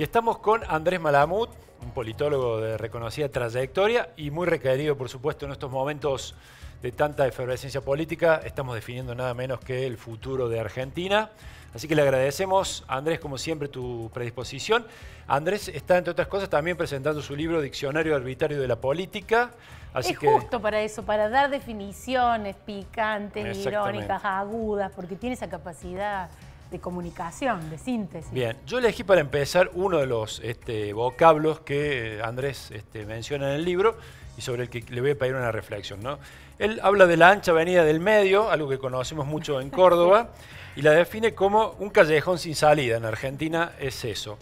Y estamos con Andrés Malamud, un politólogo de reconocida trayectoria y muy requerido, por supuesto, en estos momentos de tanta efervescencia política. Estamos definiendo nada menos que el futuro de Argentina. Así que le agradecemos, Andrés, como siempre, tu predisposición. Andrés está, entre otras cosas, también presentando su libro Diccionario Arbitrario de la Política. Así es que... justo para eso, para dar definiciones picantes, irónicas, agudas, porque tiene esa capacidad de comunicación, de síntesis. Bien, yo elegí para empezar uno de los este, vocablos que eh, Andrés este, menciona en el libro y sobre el que le voy a pedir una reflexión. ¿no? Él habla de la ancha avenida del medio, algo que conocemos mucho en Córdoba, y la define como un callejón sin salida. En Argentina es eso.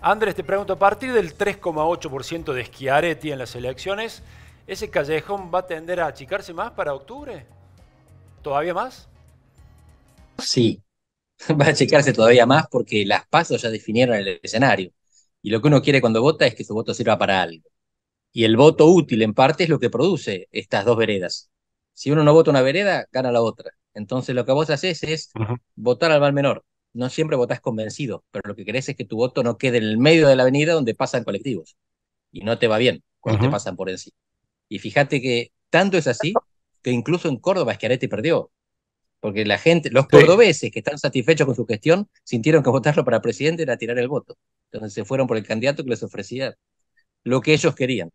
Andrés, te pregunto, a partir del 3,8% de Schiaretti en las elecciones, ¿ese callejón va a tender a achicarse más para octubre? ¿Todavía más? Sí, va a checarse todavía más porque las pasos ya definieron el escenario. Y lo que uno quiere cuando vota es que su voto sirva para algo. Y el voto útil en parte es lo que produce estas dos veredas. Si uno no vota una vereda, gana la otra. Entonces lo que vos haces es votar al mal menor. No siempre votás convencido, pero lo que querés es que tu voto no quede en el medio de la avenida donde pasan colectivos. Y no te va bien cuando te pasan por encima. Y fíjate que tanto es así que incluso en Córdoba Esquiarete perdió porque la gente, los cordobeses que están satisfechos con su gestión, sintieron que votarlo para presidente era tirar el voto. Entonces se fueron por el candidato que les ofrecía lo que ellos querían.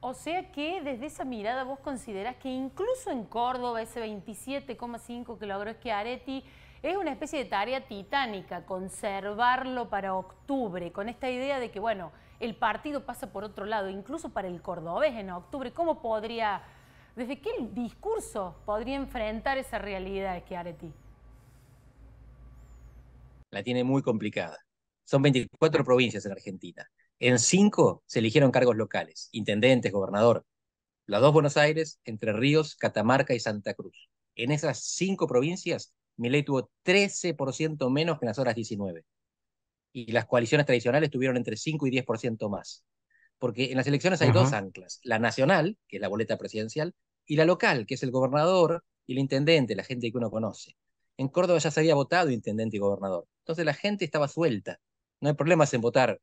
O sea que desde esa mirada vos considerás que incluso en Córdoba, ese 27,5 que logró Schiaretti, es una especie de tarea titánica conservarlo para octubre, con esta idea de que, bueno, el partido pasa por otro lado, incluso para el cordobés en octubre, ¿cómo podría ¿Desde qué discurso podría enfrentar esa realidad de Schiaretti? La tiene muy complicada. Son 24 provincias en Argentina. En cinco se eligieron cargos locales, intendentes, gobernador. Las dos Buenos Aires, Entre Ríos, Catamarca y Santa Cruz. En esas cinco provincias, Milei tuvo 13% menos que en las horas 19. Y las coaliciones tradicionales tuvieron entre 5 y 10% más porque en las elecciones hay dos anclas, la nacional, que es la boleta presidencial, y la local, que es el gobernador y el intendente, la gente que uno conoce. En Córdoba ya se había votado intendente y gobernador, entonces la gente estaba suelta. No hay problemas en votar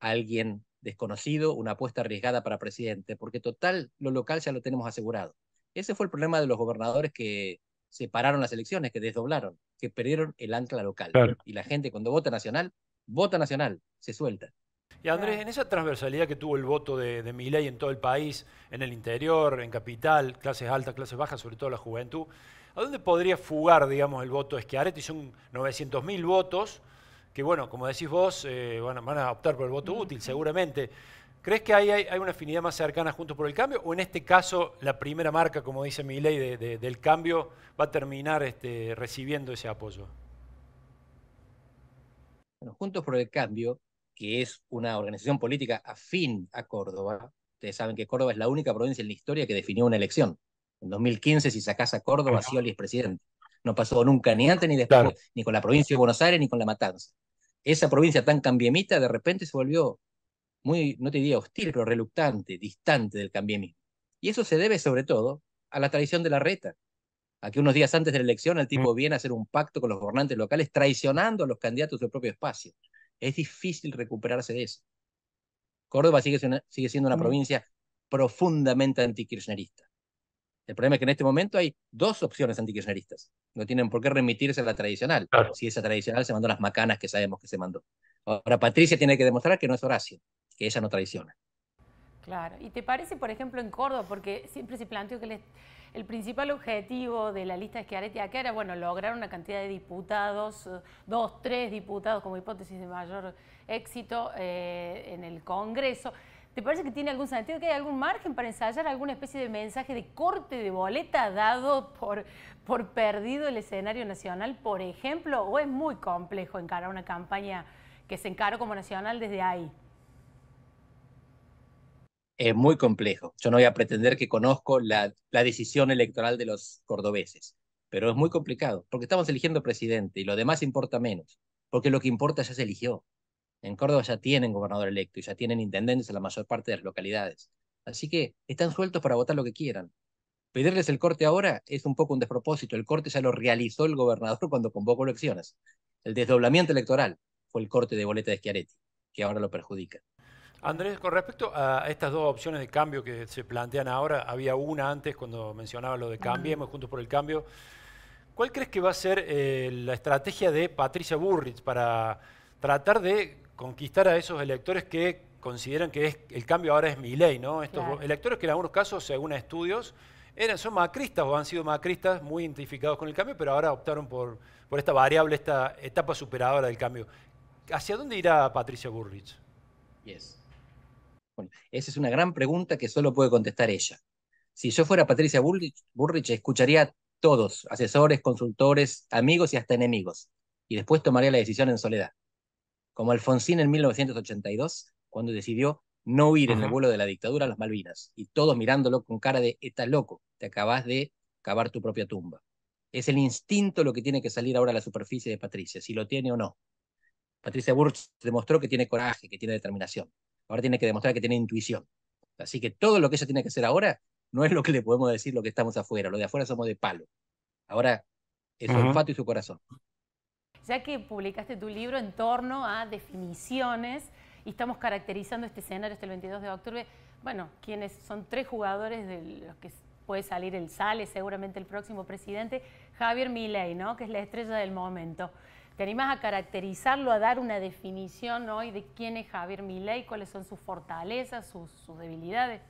a alguien desconocido, una apuesta arriesgada para presidente, porque total, lo local ya lo tenemos asegurado. Ese fue el problema de los gobernadores que separaron las elecciones, que desdoblaron, que perdieron el ancla local. Y la gente cuando vota nacional, vota nacional, se suelta. Y Andrés, en esa transversalidad que tuvo el voto de, de Miley en todo el país, en el interior, en capital, clases altas, clases bajas, sobre todo la juventud, ¿a dónde podría fugar, digamos, el voto de Schiaretti? Son 900.000 votos que, bueno, como decís vos, eh, van, a, optar por el voto útil, seguramente. ¿Crees que hay, una afinidad más cercana juntos por el Cambio? ¿O en este caso la primera marca, como dice Miley, del Cambio va a terminar este, recibiendo ese apoyo? Bueno, Juntos por el Cambio que es una organización política afín a Córdoba, ustedes saben que Córdoba es la única provincia en la historia que definió una elección. En 2015, si sacás a Córdoba, si es presidente. No pasó nunca, ni antes ni después, ni con la provincia de Buenos Aires, ni con la Matanza. Esa provincia tan cambiemita de repente se volvió muy, no te diría hostil, pero reluctante, distante del cambiemismo. Y eso se debe sobre todo a la traición de la reta. Aquí unos días antes de la elección el tipo mm. viene a hacer un pacto con los gobernantes locales traicionando a los candidatos de su propio espacio es difícil recuperarse de eso. Córdoba sigue, siendo una, provincia profundamente antikirchnerista. El problema es que en este momento hay dos opciones antikirchneristas. No tienen por qué remitirse a la tradicional. Si esa tradicional se mandó las macanas que sabemos que se mandó. Ahora Patricia tiene que demostrar que no es Horacio, que ella no traiciona. Claro, ¿y te parece, por ejemplo, en Córdoba? Porque siempre se planteó que el principal objetivo de la lista de Schiaretti era, bueno, lograr una cantidad de diputados, eh, dos, tres diputados como hipótesis de mayor éxito eh, en el Congreso. ¿Te parece que tiene algún sentido, que hay algún margen para ensayar alguna especie de mensaje de corte de boleta dado por, por perdido el escenario nacional, por ejemplo? ¿O es muy complejo encarar una campaña que se encaró como nacional desde ahí? es muy complejo. Yo no voy a pretender que conozco la, la decisión electoral de los cordobeses, pero es muy complicado, porque estamos eligiendo presidente y lo demás importa menos, porque lo que importa ya se eligió. En Córdoba ya tienen gobernador electo y ya tienen intendentes en la mayor parte de las localidades. Así que están sueltos para votar lo que quieran. Pedirles el corte ahora es un poco un despropósito. El corte ya lo realizó el gobernador cuando convocó elecciones. El desdoblamiento electoral fue el corte de boleta de Schiaretti, que ahora lo perjudica. Andrés, con respecto a estas dos opciones de cambio que se plantean ahora, había una antes cuando mencionaba lo de Cambiemos, Juntos por el Cambio. ¿Cuál crees que va a ser eh, la estrategia de Patricia Burrich para tratar de conquistar a esos electores que consideran que es, el cambio ahora es mi ley, ¿no? Estos electores que en algunos casos, según estudios, eran, son macristas o han sido macristas muy identificados con el cambio, pero ahora optaron por, por esta variable, esta etapa superadora del cambio. ¿Hacia dónde irá Patricia Burrich? Yes esa es una gran pregunta que solo puede contestar ella. Si yo fuera Patricia Burrich, escucharía a todos, asesores, consultores, amigos y hasta enemigos, y después tomaría la decisión en soledad. Como Alfonsín en 1982, cuando decidió no huir en el vuelo de la dictadura a las Malvinas, y todos mirándolo con cara de, estás loco, te acabas de cavar tu propia tumba. Es el instinto lo que tiene que salir ahora a la superficie de Patricia, si lo tiene o no. Patricia Burrich demostró que tiene coraje, que tiene determinación. Ahora tiene que demostrar que tiene intuición. Así que todo lo que ella tiene que hacer ahora no es lo que le podemos decir lo que estamos afuera. Lo de afuera somos de palo. Ahora es su olfato y su corazón. Ya que publicaste tu libro en torno a definiciones y estamos caracterizando este escenario este el 22 de octubre, bueno, quienes son tres jugadores de los que puede salir el Sale, seguramente el próximo presidente, Javier Milei, ¿no? que es la estrella del momento. ¿Te animas a caracterizarlo, a dar una definición hoy de quién es Javier Milei, cuáles son sus fortalezas, sus, debilidades?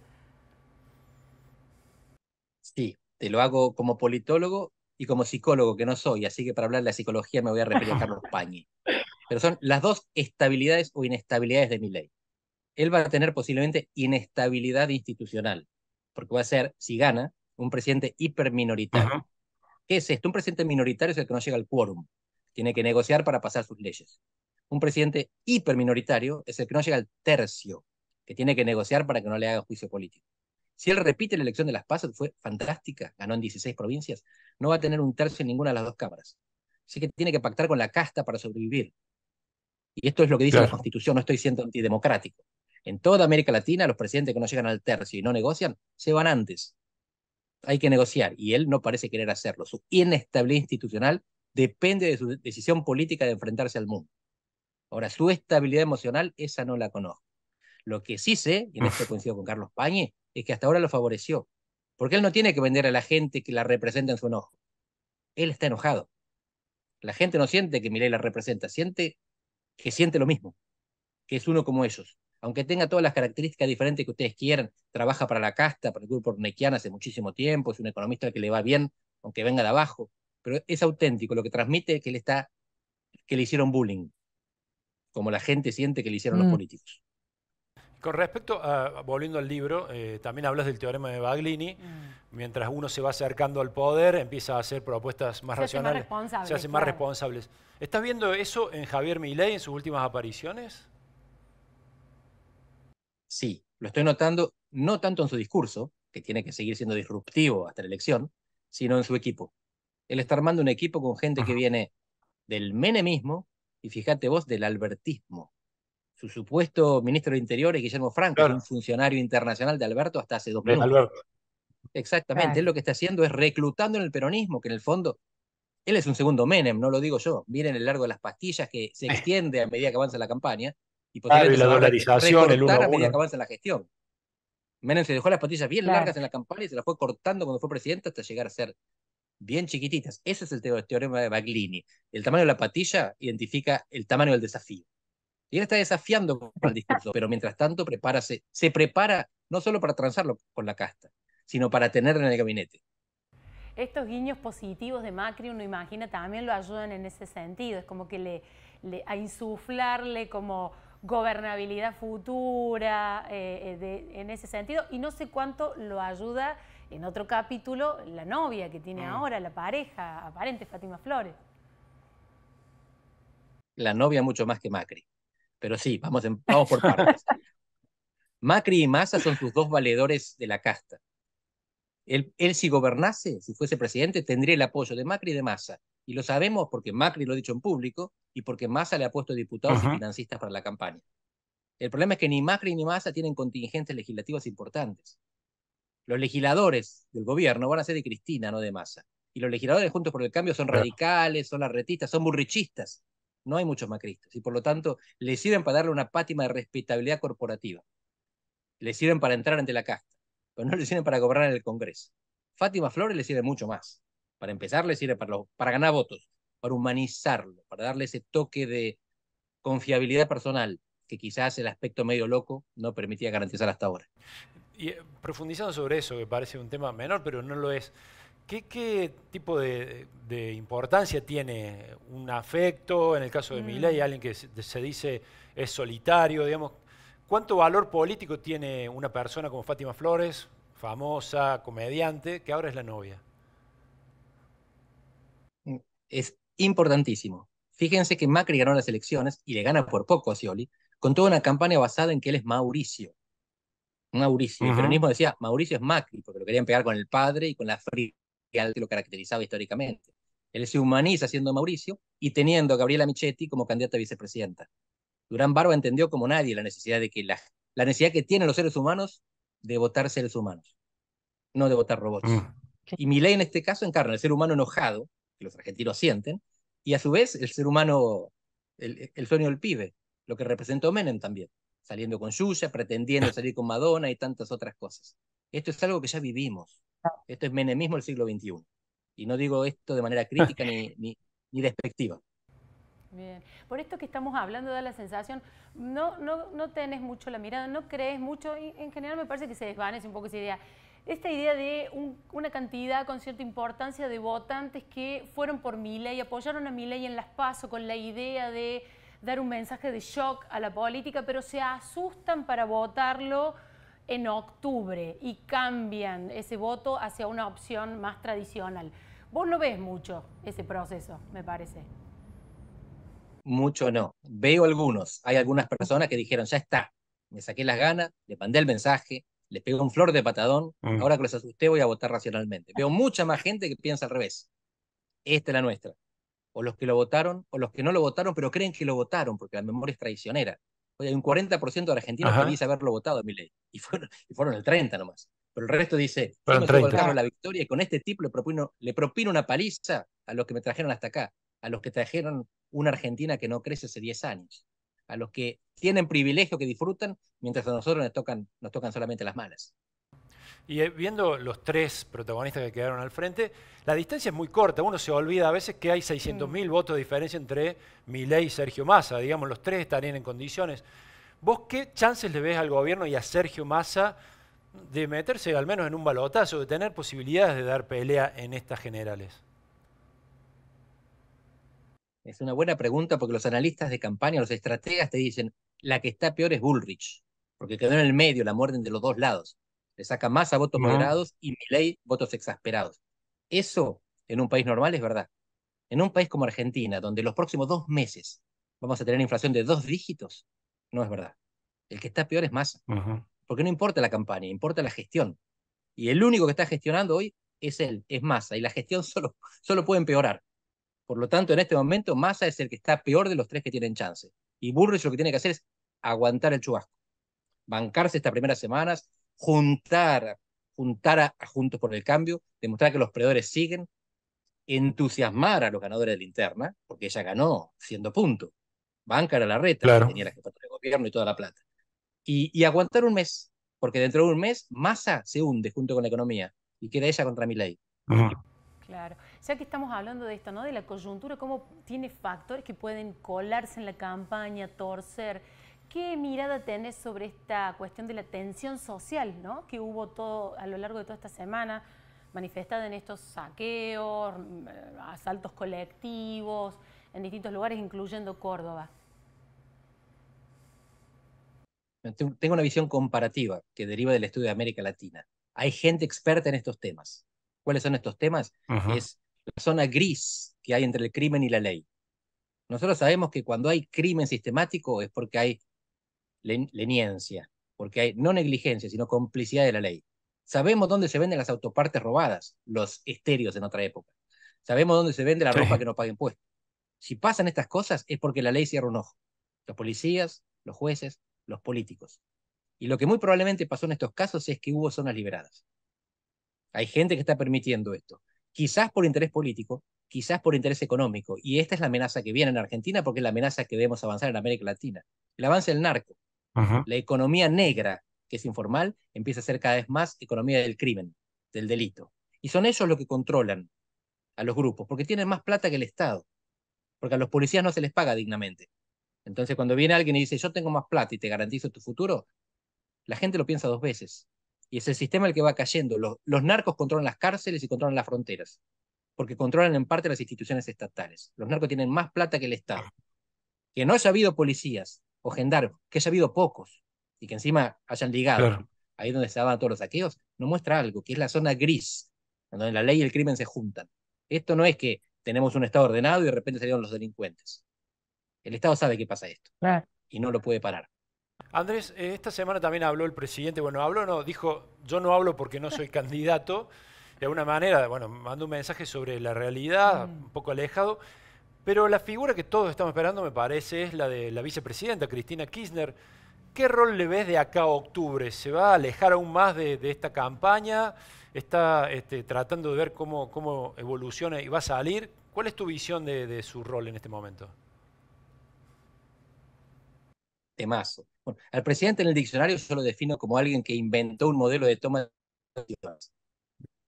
Sí, te lo hago como politólogo y como psicólogo, que no soy, así que para hablar de la psicología me voy a referir a Carlos Pañi. Pero son las dos estabilidades o inestabilidades de Milei. Él va a tener posiblemente inestabilidad institucional, porque va a ser, si gana, un presidente hiperminoritario. ¿Qué es esto? Un presidente minoritario es el que no llega al quórum tiene que negociar para pasar sus leyes. Un presidente hiperminoritario es el que no llega al tercio, que tiene que negociar para que no le haga juicio político. Si él repite la elección de las PASO, fue fantástica, ganó en 16 provincias, no va a tener un tercio en ninguna de las dos cámaras. Así que tiene que pactar con la casta para sobrevivir. Y esto es lo que dice la Constitución, no estoy siendo antidemocrático. En toda América Latina, los presidentes que no llegan al tercio y no negocian, se van antes. Hay que negociar, y él no parece querer hacerlo. Su inestabilidad institucional depende de su decisión política de enfrentarse al mundo. Ahora, su estabilidad emocional, esa no la conozco. Lo que sí sé, y en esto coincido con Carlos Pañe, es que hasta ahora lo favoreció, porque él no tiene que vender a la gente que la representa en su enojo. Él está enojado. La gente no siente que Milei la representa, siente que siente lo mismo, que es uno como ellos. Aunque tenga todas las características diferentes que ustedes quieran, trabaja para la casta, para el grupo hace muchísimo tiempo, es un economista que le va bien, aunque venga de abajo, pero es auténtico, lo que transmite que le, está, que le hicieron bullying, como la gente siente que le hicieron los mm. políticos. Con respecto a, volviendo al libro, eh, también hablas del teorema de Baglini. Mm. Mientras uno se va acercando al poder, empieza a hacer propuestas más racionales. se hacen más responsables. ¿Estás viendo eso en Javier Milei en sus últimas apariciones? Sí, lo estoy notando, no tanto en su discurso, que tiene que seguir siendo disruptivo hasta la elección, sino en su equipo. Él está armando un equipo con gente que viene del menemismo y fíjate vos, del albertismo. Su supuesto ministro de Interior es Guillermo Franco, un funcionario internacional de Alberto hasta hace dos meses. Exactamente, él lo que está haciendo es reclutando en el peronismo, que en el fondo él es un segundo Menem, no lo digo yo. Miren el largo de las pastillas que se eh. extiende a medida que avanza la campaña y posteriormente claro, y la dolarización, medida que avanza la gestión. Menem se dejó las pastillas bien largas en la campaña y se las fue cortando cuando fue presidente hasta llegar a ser bien chiquititas. Ese es el teorema de Baglini. El tamaño de la patilla identifica el tamaño del desafío. Y él está desafiando con el discurso, pero mientras tanto se prepara no solo para transarlo con la casta, sino para tenerlo en el gabinete. Estos guiños positivos de Macri, uno imagina, también lo ayudan en ese sentido. Es como que le, a insuflarle como gobernabilidad futura eh, eh, en ese sentido. Y no sé cuánto lo ayuda en otro capítulo la novia que tiene mm. ahora, la pareja aparente, Fátima Flores. La novia mucho más que Macri. Pero sí, vamos, por partes. Macri y Massa son sus dos valedores de la casta. Él, si gobernase, si fuese presidente, tendría el apoyo de Macri y de Massa. Y lo sabemos porque Macri lo ha dicho en público y porque Massa le ha puesto diputados y financistas para la campaña. El problema es que ni Macri ni Massa tienen contingentes legislativos importantes los legisladores del gobierno van a ser de Cristina, no de Massa. Y los legisladores juntos por el cambio son radicales, son arretistas, son burrichistas. No hay muchos macristas. Y por lo tanto, les sirven para darle una pátima de respetabilidad corporativa. Les sirven para entrar ante la casta. Pero no les sirven para gobernar en el Congreso. Fátima Flores le sirve mucho más. Para empezar, le sirve para, para ganar votos, para humanizarlo, para darle ese toque de confiabilidad personal que quizás el aspecto medio loco no permitía garantizar hasta ahora. Eh, profundizando sobre eso, que parece un tema menor, pero no lo es, ¿qué, tipo de, importancia tiene un afecto, en el caso de mm. Milei, alguien que se, dice es solitario, ¿Cuánto valor político tiene una persona como Fátima Flores, famosa, comediante, que ahora es la novia? Es importantísimo. Fíjense que Macri ganó las elecciones y le gana por poco a Scioli, con toda una campaña basada en que él es Mauricio Mauricio. El peronismo decía, Mauricio es Macri, porque lo querían pegar con el padre y con la fría que lo caracterizaba históricamente. Él se humaniza siendo Mauricio y teniendo a Gabriela Michetti como candidata a vicepresidenta. Durán Barba entendió como nadie la necesidad de que la, necesidad que tienen los seres humanos de votar seres humanos, no de votar robots. Mm. Y Milei en este caso encarna el ser humano enojado, que los argentinos sienten, y a su vez el ser humano, el, el sueño del pibe, lo que representó Menem también saliendo con Yuya, pretendiendo salir con Madonna y tantas otras cosas. Esto es algo que ya vivimos. Esto es menemismo del siglo XXI. Y no digo esto de manera crítica ni, ni, despectiva. Bien. Por esto que estamos hablando da la sensación, no, no, no tenés mucho la mirada, no crees mucho, y en general me parece que se desvanece un poco esa idea. Esta idea de una cantidad con cierta importancia de votantes que fueron por y apoyaron a Milei en las PASO con la idea de dar un mensaje de shock a la política, pero se asustan para votarlo en octubre y cambian ese voto hacia una opción más tradicional. Vos lo ves mucho ese proceso, me parece. Mucho no. Veo algunos. Hay algunas personas que dijeron, ya está, me saqué las ganas, le mandé el mensaje, le pegué un flor de patadón, mm. ahora que los asusté voy a votar racionalmente. Veo mucha más gente que piensa al revés. Esta es la nuestra o los que lo votaron, o los que no lo votaron, pero creen que lo votaron, porque la memoria es traicionera. Oye, hay un 40% de argentinos que dice haberlo votado mi ley y fueron, y fueron el 30 nomás. Pero el resto dice, yo la victoria y con este tipo le propino, le una paliza a los que me trajeron hasta acá, a los que trajeron una Argentina que no crece hace 10 años, a los que tienen privilegio que disfrutan, mientras a nosotros nos tocan, nos tocan solamente las malas. Y eh, viendo los tres protagonistas que quedaron al frente, la distancia es muy corta. Uno se olvida a veces que hay 600.000 votos de diferencia entre Milei y Sergio Massa. Digamos, los tres estarían en condiciones. ¿Vos qué chances le ves al gobierno y a Sergio Massa de meterse al menos en un balotazo, de tener posibilidades de dar pelea en estas generales? Es una buena pregunta porque los analistas de campaña, los estrategas te dicen, la que está peor es Bullrich, porque quedó en el medio, la muerden de los dos lados saca más a votos moderados y ley votos exasperados. Eso en un país normal es verdad. En un país como Argentina, donde los próximos dos meses vamos a tener inflación de dos dígitos, no es verdad. El que está peor es Massa. Porque no importa la campaña, importa la gestión. Y el único que está gestionando hoy es él, es Massa. Y la gestión solo, solo puede empeorar. Por lo tanto, en este momento, Massa es el que está peor de los tres que tienen chance. Y Burris lo que tiene que hacer es aguantar el chubasco, bancarse estas primeras semanas, juntar, juntar a, Juntos por el Cambio, demostrar que los perdedores siguen, entusiasmar a los ganadores de la interna, porque ella ganó siendo punto. Banca a la reta, claro. tenía la de gobierno y toda la plata. Y, aguantar un mes, porque dentro de un mes Massa se hunde junto con la economía y queda ella contra mi ley. Claro. Ya que estamos hablando de esto, ¿no? De la coyuntura, cómo tiene factores que pueden colarse en la campaña, torcer ¿Qué mirada tenés sobre esta cuestión de la tensión social ¿no? que hubo todo, a lo largo de toda esta semana, manifestada en estos saqueos, mm, asaltos colectivos, en distintos lugares, incluyendo Córdoba? Tengo una visión comparativa que deriva del estudio de América Latina. Hay gente experta en estos temas. ¿Cuáles son estos temas? Es la zona gris que hay entre el crimen y la ley. Nosotros sabemos que cuando hay crimen sistemático es porque hay leniencia, porque hay no negligencia, sino complicidad de la ley. Sabemos dónde se venden las autopartes robadas, los estéreos en otra época. Sabemos dónde se vende la ropa que no paga impuestos. Si pasan estas cosas es porque la ley cierra un ojo. Los policías, los jueces, los políticos. Y lo que muy probablemente pasó en estos casos es que hubo zonas liberadas. Hay gente que está permitiendo esto, quizás por interés político, quizás por interés económico. Y esta es la amenaza que viene en Argentina porque es la amenaza que vemos avanzar en América Latina. El avance del narco, la economía negra, que es informal, empieza a ser cada vez más economía del crimen, del delito. Y son ellos los que controlan a los grupos, porque tienen más plata que el Estado, porque a los policías no se les paga dignamente. Entonces, cuando viene alguien y dice, yo tengo más plata y te garantizo tu futuro, la gente lo piensa dos veces. Y es el sistema el que va cayendo. Los, los narcos controlan las cárceles y controlan las fronteras, porque controlan en parte las instituciones estatales. Los narcos tienen más plata que el Estado. Que no haya habido policías o Gendarme, que haya habido pocos y que encima hayan ligado ahí donde se daban todos los saqueos, nos muestra algo, que es la zona gris, donde la ley y el crimen se juntan. Esto no es que tenemos un Estado ordenado y de repente salieron los delincuentes. El Estado sabe que pasa esto y no lo puede parar. Andrés, eh, esta semana también habló el presidente, bueno, habló, no, dijo, yo no hablo porque no soy candidato, de alguna manera, bueno, mandó un mensaje sobre la realidad, mm. un poco alejado, pero la figura que todos estamos esperando, me parece, es la de la vicepresidenta Cristina Kirchner. ¿Qué rol le ves de acá a octubre? ¿Se va a alejar aún más de, esta campaña? ¿Está este, tratando de ver cómo, evoluciona y va a salir? ¿Cuál es tu visión de, su rol en este momento? Temazo. al presidente en el diccionario yo lo defino como alguien que inventó un modelo de toma de decisiones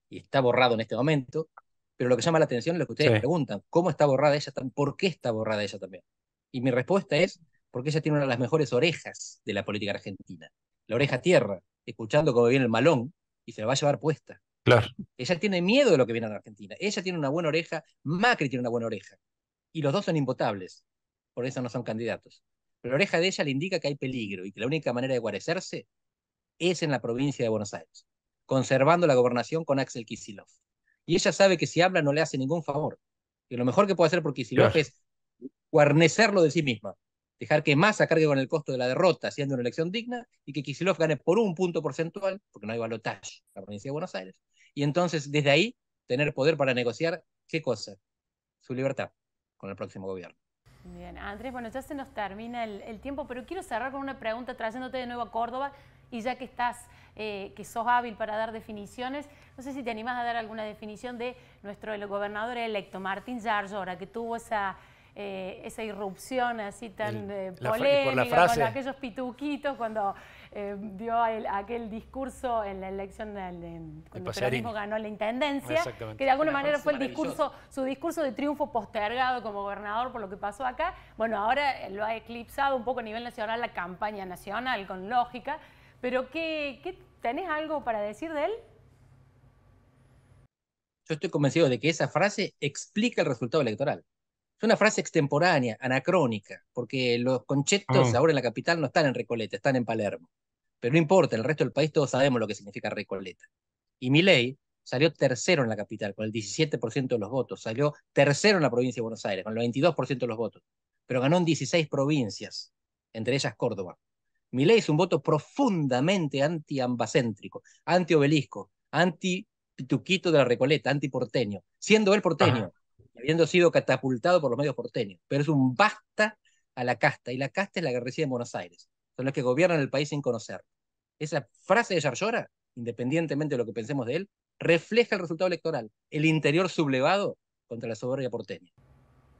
y está borrado en este momento, pero lo que llama la atención es lo que ustedes preguntan, ¿cómo está borrada ella? ¿Por qué está borrada ella también? Y mi respuesta es, porque ella tiene una de las mejores orejas de la política argentina, la oreja tierra, escuchando cómo viene el malón y se la va a llevar puesta. Claro. Ella tiene miedo de lo que viene a la Argentina. Ella tiene una buena oreja, Macri tiene una buena oreja. Y los dos son impotables, por eso no son candidatos. Pero la oreja de ella le indica que hay peligro y que la única manera de guarecerse es en la provincia de Buenos Aires, conservando la gobernación con Axel Kicillof. Y ella sabe que si habla no le hace ningún favor. Y lo mejor que puede hacer por Kisilov es guarnecerlo de sí misma. Dejar que Massa cargue con el costo de la derrota, haciendo una elección digna, y que Kisilov gane por un punto porcentual, porque no hay balotaje en la provincia de Buenos Aires. Y entonces, desde ahí, tener poder para negociar qué cosa? Su libertad con el próximo gobierno. Bien, Andrés, bueno, ya se nos termina el tiempo, pero quiero cerrar con una pregunta trayéndote de nuevo a Córdoba. Y ya que estás, eh, que sos hábil para dar definiciones, no sé si te animás a dar alguna definición de nuestro el gobernador electo, Martín Yarzo, ahora que tuvo esa, eh, irrupción así tan eh, polémica, con aquellos pituquitos cuando dio aquel discurso en la elección del ganó la intendencia, que de alguna manera fue el discurso, su discurso de triunfo postergado como gobernador por lo que pasó acá. Bueno, ahora lo ha eclipsado un poco a nivel nacional la campaña nacional, con lógica, pero ¿qué, tenés algo para decir de él? Yo estoy convencido de que esa frase explica el resultado electoral. Es una frase extemporánea, anacrónica, porque los conceptos ah. ahora en la capital no están en Recoleta, están en Palermo. Pero no importa, en el resto del país todos sabemos lo que significa Recoleta. Y ley salió tercero en la capital, con el 17% de los votos. Salió tercero en la provincia de Buenos Aires, con el 22% de los votos. Pero ganó en 16 provincias, entre ellas Córdoba. Mi ley es un voto profundamente anti antiobelisco, anti-obelisco, pituquito de la Recoleta, anti-porteño, siendo él porteño, habiendo sido catapultado por los medios porteños, pero es un basta a la casta, y la casta es la que de Buenos Aires, son los que gobiernan el país sin conocer. Esa frase de Yarlora, independientemente de lo que pensemos de él, refleja el resultado electoral, el interior sublevado contra la soberbia porteña.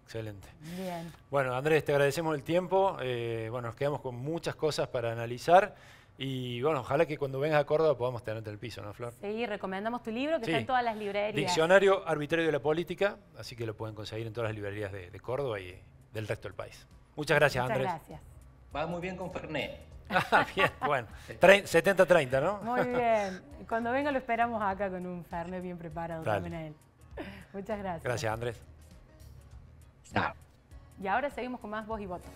Excelente. Bien. Bueno, Andrés, te agradecemos el tiempo. Eh, bueno, nos quedamos con muchas cosas para analizar. Y bueno, ojalá que cuando vengas a Córdoba podamos tenerte el piso, ¿no, Flor? Sí, recomendamos tu libro que está en todas las librerías. Diccionario Arbitrario de la Política, así que lo pueden conseguir en todas las librerías de, Córdoba y del resto del país. Muchas gracias, Andrés. muchas Gracias. Va muy bien con Ferné Ah, bien, bueno. 70-30, ¿no? Muy bien. Cuando venga lo esperamos acá con un Ferné bien preparado Muchas gracias. Gracias, Andrés. Y ahora seguimos con más Voz y Voto.